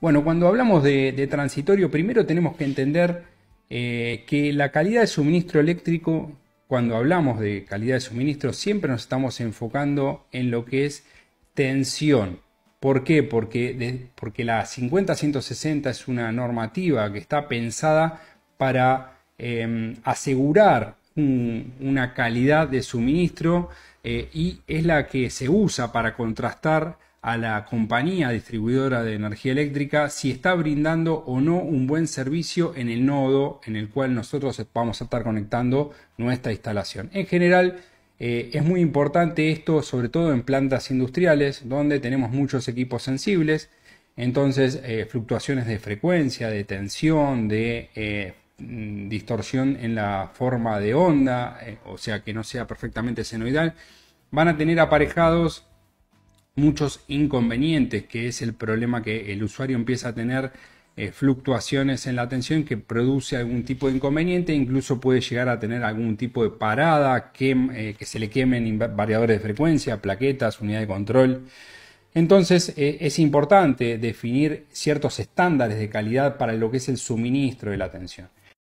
Bueno, cuando hablamos de, transitorio, primero tenemos que entender eh, que la calidad de suministro eléctrico, cuando hablamos de calidad de suministro, siempre nos estamos enfocando en lo que es tensión. ¿Por qué? Porque, porque la 50-160 es una normativa que está pensada para em, asegurar una calidad de suministro eh, y es la que se usa para contrastar a la compañía distribuidora de energía eléctrica si está brindando o no un buen servicio en el nodo en el cual nosotros vamos a estar conectando nuestra instalación. En general, eh, es muy importante esto, sobre todo en plantas industriales, donde tenemos muchos equipos sensibles. Entonces, eh, fluctuaciones de frecuencia, de tensión, de eh, distorsión en la forma de onda, o sea que no sea perfectamente senoidal, van a tener aparejados muchos inconvenientes, que es el problema que el usuario empieza a tener eh, fluctuaciones en la atención que produce algún tipo de inconveniente, incluso puede llegar a tener algún tipo de parada, eh, que, se le quemen variadores de frecuencia, plaquetas, unidad de control. Entonces eh, es importante definir ciertos estándares de calidad para lo que es el suministro de la atención.